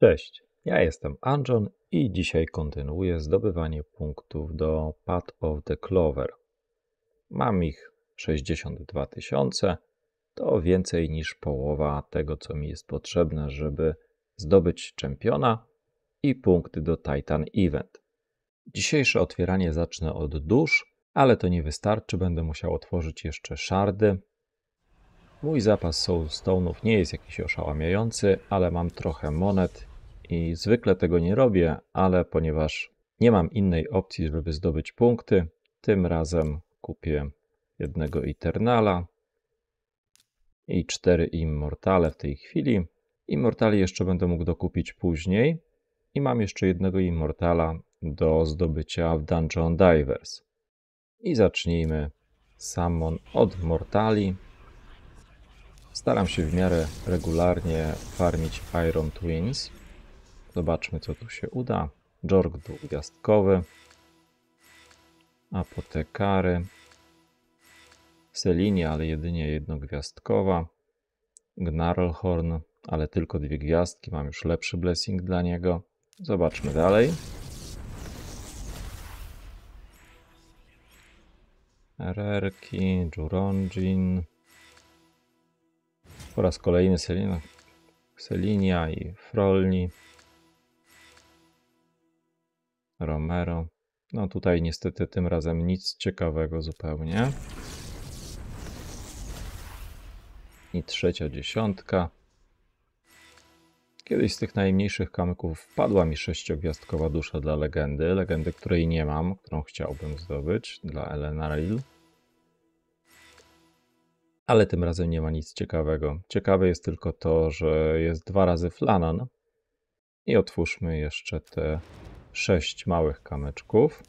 Cześć, ja jestem Anjon i dzisiaj kontynuuję zdobywanie punktów do Path of the Clover. Mam ich 62 tysiące, to więcej niż połowa tego, co mi jest potrzebne, żeby zdobyć czempiona i punkty do Titan Event. Dzisiejsze otwieranie zacznę od dusz, ale to nie wystarczy, będę musiał otworzyć jeszcze szardy, Mój zapas Soulstone'ów nie jest jakiś oszałamiający, ale mam trochę monet i zwykle tego nie robię, ale ponieważ nie mam innej opcji, żeby zdobyć punkty, tym razem kupię jednego Eternala i cztery Immortale w tej chwili. Immortali jeszcze będę mógł dokupić później i mam jeszcze jednego Immortala do zdobycia w Dungeon Divers. I zacznijmy Summon od Mortali. Staram się w miarę regularnie farmić Iron Twins. Zobaczmy, co tu się uda. Jorg dwugwiazdkowy. Apotekary. Selinia ale jedynie jednogwiazdkowa. Gnarlhorn, ale tylko dwie gwiazdki. Mam już lepszy blessing dla niego. Zobaczmy dalej. Rerki, Jurongin. Po raz kolejny Selina, Selinia i Frolni. Romero. No tutaj niestety tym razem nic ciekawego zupełnie. I trzecia dziesiątka. Kiedyś z tych najmniejszych kamyków wpadła mi sześciogwiazdkowa dusza dla legendy. Legendy, której nie mam, którą chciałbym zdobyć dla Elena Lil. Ale tym razem nie ma nic ciekawego. Ciekawe jest tylko to, że jest dwa razy flanan. I otwórzmy jeszcze te sześć małych kamyczków.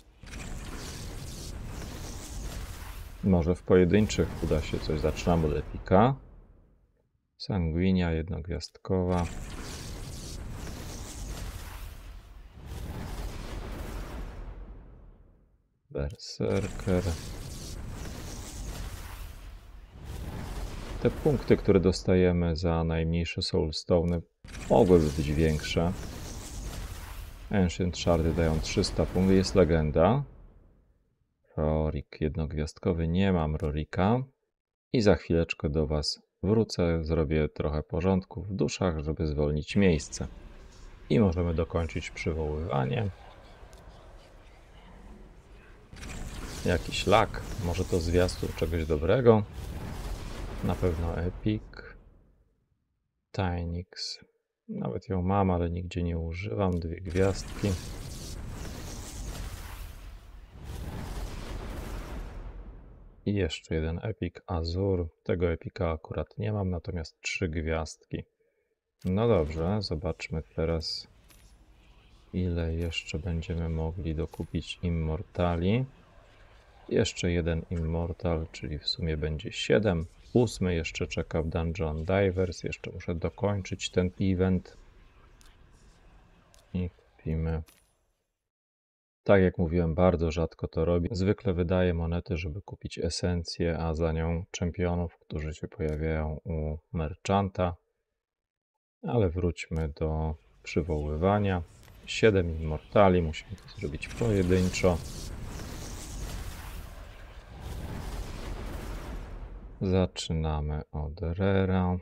Może w pojedynczych uda się coś. Zaczynam od epika. Sanguinia jednogwiazdkowa. Berserker. Te punkty, które dostajemy za najmniejsze soulstone mogłyby być większe. Ancient Shardy dają 300 punktów. Jest legenda. Rorik jednogwiazdkowy. Nie mam Rorika. I za chwileczkę do Was wrócę. Zrobię trochę porządku w duszach, żeby zwolnić miejsce. I możemy dokończyć przywoływanie. Jakiś lak. Może to zwiastun czegoś dobrego. Na pewno Epic. Tynix. Nawet ją mam, ale nigdzie nie używam. Dwie gwiazdki. I jeszcze jeden epik Azur. Tego epika akurat nie mam, natomiast trzy gwiazdki. No dobrze, zobaczmy teraz ile jeszcze będziemy mogli dokupić Immortali. Jeszcze jeden Immortal, czyli w sumie będzie 7. Ósmy jeszcze czeka w Dungeon Divers. Jeszcze muszę dokończyć ten event. I kupimy. Tak jak mówiłem, bardzo rzadko to robi. Zwykle wydaję monety, żeby kupić esencję, a za nią czempionów, którzy się pojawiają u merchanta. Ale wróćmy do przywoływania. 7 immortali, musimy to zrobić pojedynczo. Zaczynamy od rera.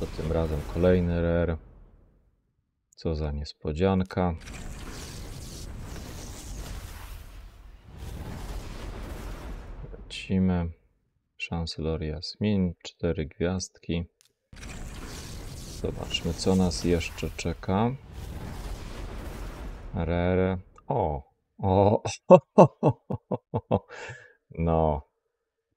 To tym razem kolejny rer. Co za niespodzianka. Lecimy. Chancellor Jasmin, cztery gwiazdki. Zobaczmy, co nas jeszcze czeka. Rere. O, o, no,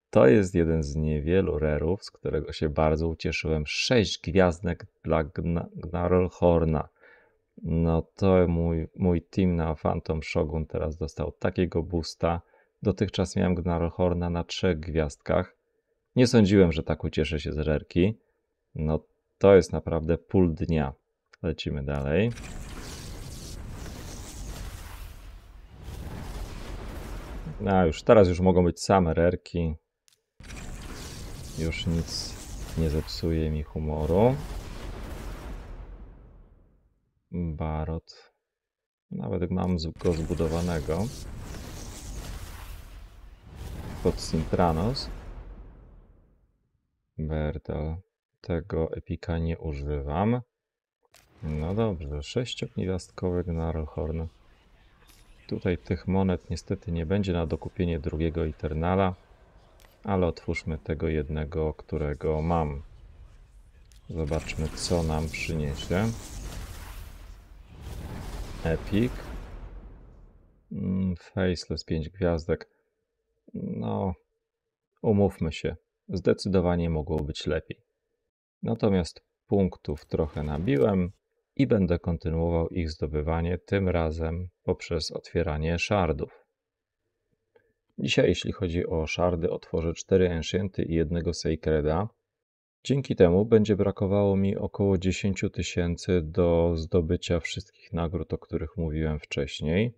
to jest jeden z niewielu rerów, z którego się bardzo ucieszyłem. Sześć gwiazdek dla Gna Gnarlhorna. No to mój, mój team na Phantom Shogun teraz dostał takiego boosta. Dotychczas miałem Gnarlhorna na trzech gwiazdkach. Nie sądziłem, że tak ucieszę się z rerki. No to jest naprawdę pól dnia. Lecimy dalej. A już teraz już mogą być same rerki. Już nic nie zepsuje mi humoru. Barot. Nawet mam go zbudowanego. Pod Sintranos. Berdal. Tego epika nie używam. No dobrze, sześciogniazdkowy Gnarlhorn. Tutaj tych monet niestety nie będzie na dokupienie drugiego Eternala, ale otwórzmy tego jednego, którego mam. Zobaczmy, co nam przyniesie. Epic. Mm, faceless 5 gwiazdek. No, umówmy się, zdecydowanie mogło być lepiej. Natomiast punktów trochę nabiłem i będę kontynuował ich zdobywanie, tym razem poprzez otwieranie szardów. Dzisiaj, jeśli chodzi o szardy, otworzę 4 Enchanty i jednego Sacreda. Dzięki temu będzie brakowało mi około 10 tysięcy do zdobycia wszystkich nagród, o których mówiłem wcześniej.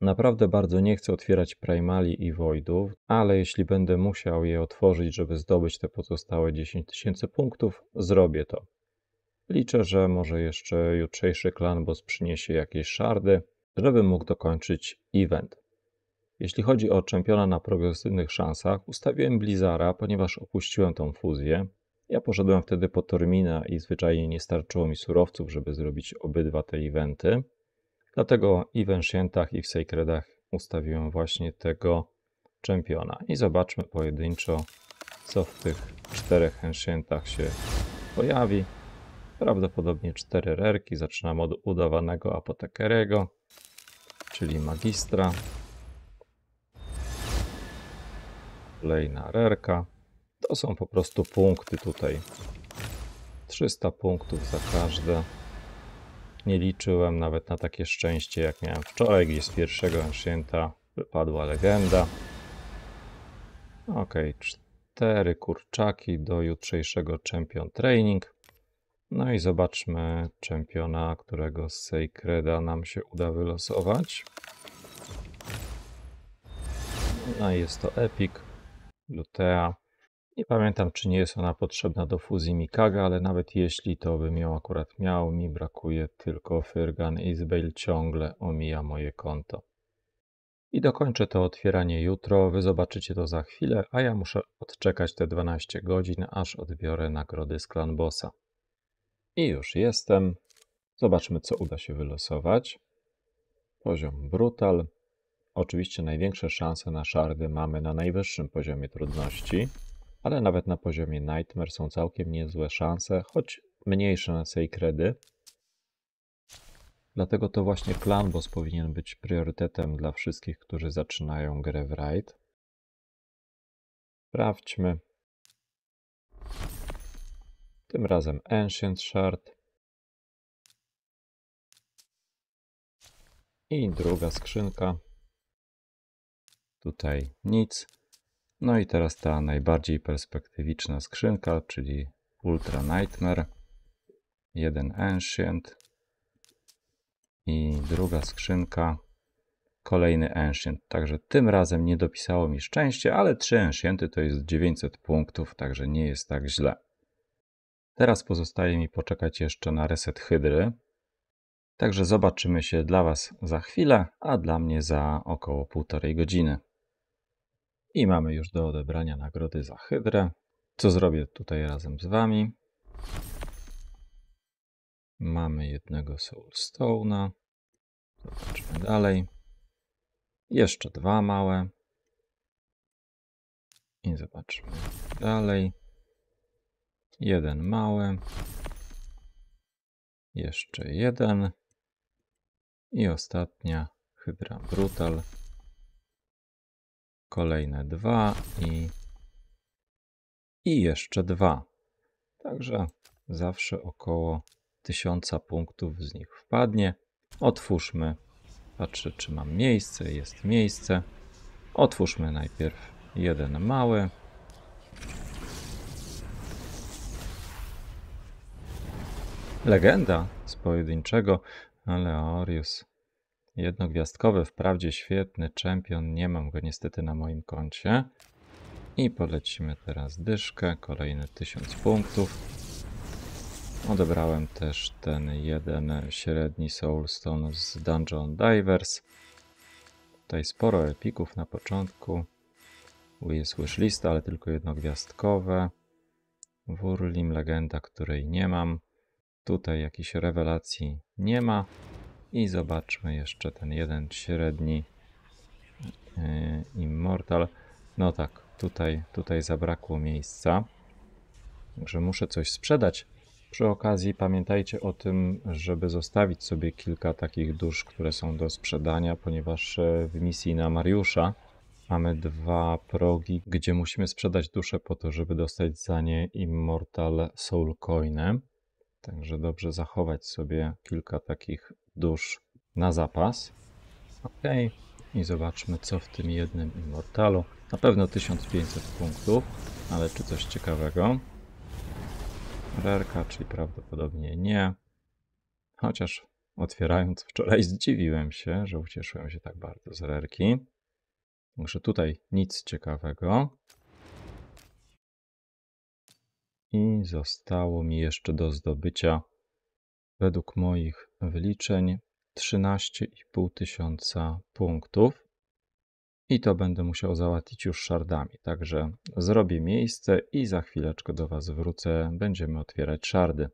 Naprawdę bardzo nie chcę otwierać primali i voidów, ale jeśli będę musiał je otworzyć, żeby zdobyć te pozostałe 10 tysięcy punktów, zrobię to. Liczę, że może jeszcze jutrzejszy klan boss przyniesie jakieś szardy, żeby mógł dokończyć event. Jeśli chodzi o czempiona na progresywnych szansach, ustawiłem Blizzara, ponieważ opuściłem tą fuzję. Ja poszedłem wtedy po Tormina i zwyczajnie nie starczyło mi surowców, żeby zrobić obydwa te eventy. Dlatego i w Ancientach i w Sacredach ustawiłem właśnie tego czempiona. I zobaczmy pojedynczo, co w tych czterech Ancientach się pojawi. Prawdopodobnie cztery rerki. Zaczynam od udawanego apotekerego, czyli magistra. Kolejna rerka. To są po prostu punkty tutaj. 300 punktów za każde. Nie liczyłem nawet na takie szczęście jak miałem wczoraj, gdzie z pierwszego Ancienta wypadła legenda. Ok, cztery kurczaki do jutrzejszego Champion Training. No i zobaczmy czempiona, którego z Sacreda nam się uda wylosować. No i jest to Epic, Lutea. Nie pamiętam, czy nie jest ona potrzebna do fuzji Mikaga, ale nawet jeśli to bym ją akurat miał, mi brakuje tylko Fyrgan i Zbale ciągle omija moje konto. I dokończę to otwieranie jutro, wy zobaczycie to za chwilę, a ja muszę odczekać te 12 godzin, aż odbiorę nagrody z Bossa. I już jestem. Zobaczmy, co uda się wylosować. Poziom Brutal. Oczywiście największe szanse na szardy mamy na najwyższym poziomie trudności, ale nawet na poziomie Nightmare są całkiem niezłe szanse, choć mniejsze na Sacredy. Dlatego to właśnie klan boss powinien być priorytetem dla wszystkich, którzy zaczynają grę w raid. Sprawdźmy tym razem Ancient Shard. I druga skrzynka. Tutaj nic. No i teraz ta najbardziej perspektywiczna skrzynka, czyli Ultra Nightmare. Jeden Ancient. I druga skrzynka. Kolejny Ancient. Także tym razem nie dopisało mi szczęście, ale trzy Ancienty to jest 900 punktów, także nie jest tak źle. Teraz pozostaje mi poczekać jeszcze na reset hydry. Także zobaczymy się dla Was za chwilę, a dla mnie za około półtorej godziny. I mamy już do odebrania nagrody za hydrę, co zrobię tutaj razem z Wami. Mamy jednego Soulstone'a. Zobaczmy dalej. Jeszcze dwa małe. I zobaczmy dalej. Jeden mały. Jeszcze jeden. I ostatnia Hydra Brutal. Kolejne dwa i, i jeszcze dwa. Także zawsze około tysiąca punktów z nich wpadnie. Otwórzmy. Patrzę, czy mam miejsce. Jest miejsce. Otwórzmy najpierw jeden mały. Legenda z pojedynczego Aleorius. Jednogwiazdkowy, wprawdzie świetny czempion, nie mam go niestety na moim koncie. I polecimy teraz dyszkę, kolejne 1000 punktów. Odebrałem też ten jeden średni Soulstone z Dungeon Divers. Tutaj sporo epików na początku. Jest wishlista, ale tylko jednogwiazdkowe. Wurlim legenda, której nie mam. Tutaj jakichś rewelacji nie ma. I zobaczmy jeszcze ten jeden średni yy, Immortal. No tak, tutaj, tutaj zabrakło miejsca. Także muszę coś sprzedać. Przy okazji pamiętajcie o tym, żeby zostawić sobie kilka takich dusz, które są do sprzedania, ponieważ e, w misji na Mariusza mamy dwa progi, gdzie musimy sprzedać dusze po to, żeby dostać za nie Immortal Soul Coinem. Także dobrze zachować sobie kilka takich dusz na zapas. Ok. I zobaczmy co w tym jednym Immortalu. Na pewno 1500 punktów, ale czy coś ciekawego? Rerka, czyli prawdopodobnie nie. Chociaż otwierając wczoraj zdziwiłem się, że ucieszyłem się tak bardzo z rerki. Także tutaj nic ciekawego i zostało mi jeszcze do zdobycia, według moich wyliczeń, 13,5 tysiąca punktów. I to będę musiał załatwić już szardami. Także zrobię miejsce i za chwileczkę do Was wrócę. Będziemy otwierać szardy.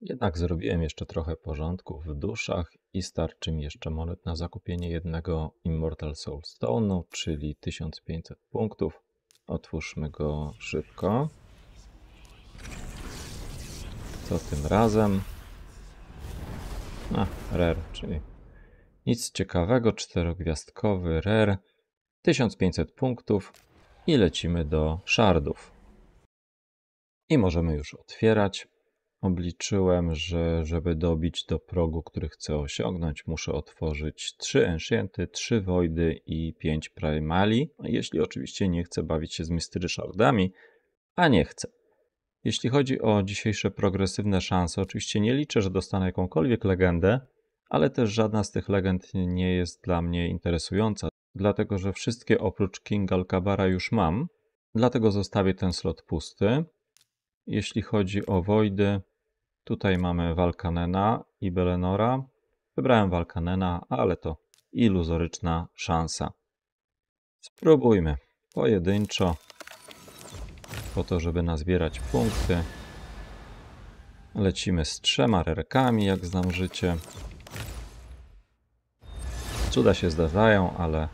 Jednak zrobiłem jeszcze trochę porządku w duszach i starczy mi jeszcze monet na zakupienie jednego Immortal Soul Stone'u, czyli 1500 punktów. Otwórzmy go szybko. Co tym razem? A, rare, czyli nic ciekawego, czterogwiazdkowy rare, 1500 punktów i lecimy do shardów. I możemy już otwierać. Obliczyłem, że żeby dobić do progu, który chcę osiągnąć, muszę otworzyć 3 Enchanty, 3 Voidy i 5 Primali, no, jeśli oczywiście nie chcę bawić się z Mystery Shardami, a nie chcę. Jeśli chodzi o dzisiejsze progresywne szanse, oczywiście nie liczę, że dostanę jakąkolwiek legendę, ale też żadna z tych legend nie jest dla mnie interesująca, dlatego że wszystkie oprócz King Alcabara już mam, dlatego zostawię ten slot pusty. Jeśli chodzi o Wojdy, tutaj mamy Valkanena i Belenora. Wybrałem Valkanena, ale to iluzoryczna szansa. Spróbujmy pojedynczo po to, żeby nazbierać punkty. Lecimy z trzema rerkami, jak znam życie. Cuda się zdarzają, ale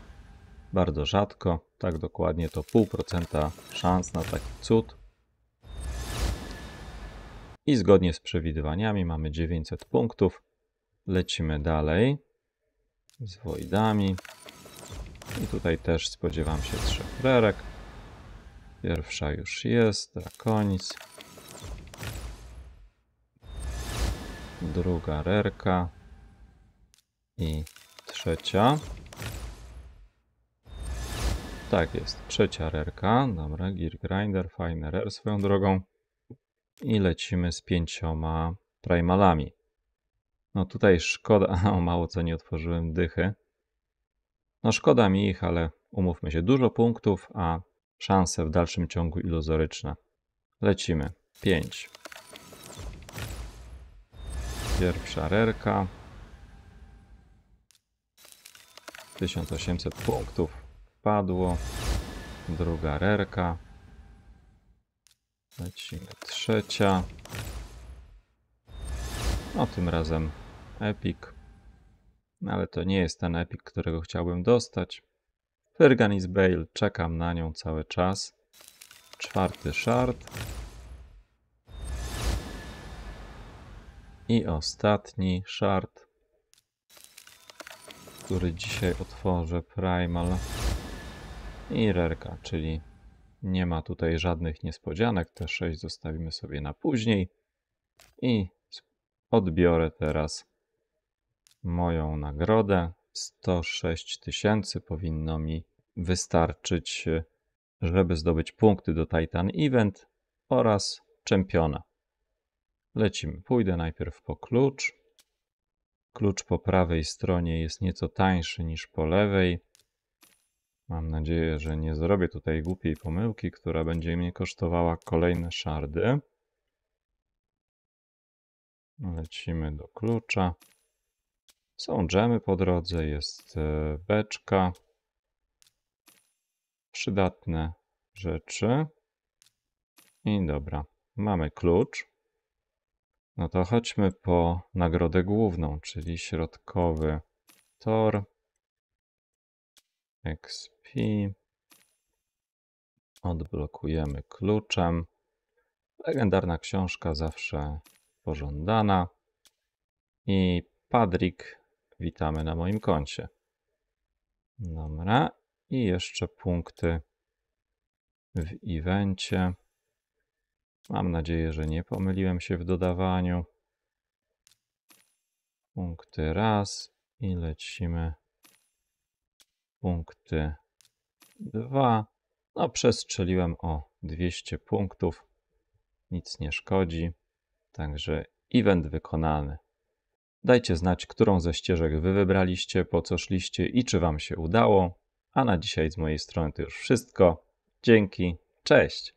bardzo rzadko. Tak dokładnie to 0,5% szans na taki cud. I zgodnie z przewidywaniami mamy 900 punktów. Lecimy dalej z Wojdami. I tutaj też spodziewam się trzech rerek. Pierwsza już jest, drakonic. Druga rerka. I trzecia. Tak jest, trzecia rerka. Dobra, Gear Grinder, fajny rer swoją drogą. I lecimy z pięcioma primalami. No tutaj szkoda, o mało co nie otworzyłem dychy. No szkoda mi ich, ale umówmy się, dużo punktów, a szanse w dalszym ciągu iluzoryczne. Lecimy. 5. Pierwsza rerka. 1800 punktów padło. Druga rerka. Lecimy. Trzecia. No tym razem epic. Ale to nie jest ten epic, którego chciałbym dostać. Ferganis Bale, czekam na nią cały czas. Czwarty shard. I ostatni shard, który dzisiaj otworzę, Primal i Rerka, czyli nie ma tutaj żadnych niespodzianek. Te 6 zostawimy sobie na później. I odbiorę teraz moją nagrodę. 106 tysięcy powinno mi wystarczyć, żeby zdobyć punkty do Titan Event oraz czempiona. Lecimy. Pójdę najpierw po klucz. Klucz po prawej stronie jest nieco tańszy niż po lewej. Mam nadzieję, że nie zrobię tutaj głupiej pomyłki, która będzie mnie kosztowała kolejne szardy. Lecimy do klucza. Są dżemy po drodze, jest e, beczka. Przydatne rzeczy. I dobra, mamy klucz. No to chodźmy po nagrodę główną, czyli środkowy tor. XP. Odblokujemy kluczem. Legendarna książka zawsze pożądana. I Padrik Witamy na moim koncie. Dobra. I jeszcze punkty w evencie. Mam nadzieję, że nie pomyliłem się w dodawaniu. Punkty raz i lecimy. Punkty dwa. No, przestrzeliłem o 200 punktów. Nic nie szkodzi. Także event wykonany. Dajcie znać, którą ze ścieżek Wy wybraliście, po co szliście i czy Wam się udało. A na dzisiaj z mojej strony to już wszystko. Dzięki, cześć!